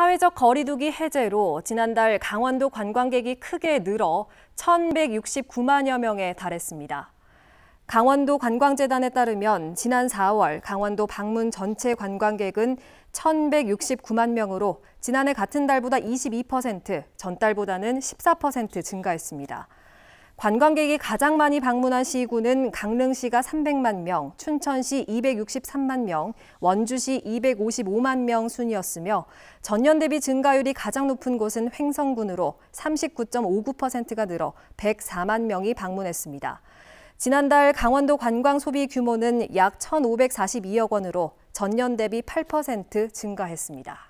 사회적 거리두기 해제로 지난달 강원도 관광객이 크게 늘어 1,169만여 명에 달했습니다. 강원도 관광재단에 따르면 지난 4월 강원도 방문 전체 관광객은 1,169만 명으로 지난해 같은 달보다 22%, 전달보다는 14% 증가했습니다. 관광객이 가장 많이 방문한 시군은 강릉시가 300만 명, 춘천시 263만 명, 원주시 255만 명 순이었으며 전년 대비 증가율이 가장 높은 곳은 횡성군으로 39.59%가 늘어 104만 명이 방문했습니다. 지난달 강원도 관광 소비 규모는 약 1,542억 원으로 전년 대비 8% 증가했습니다.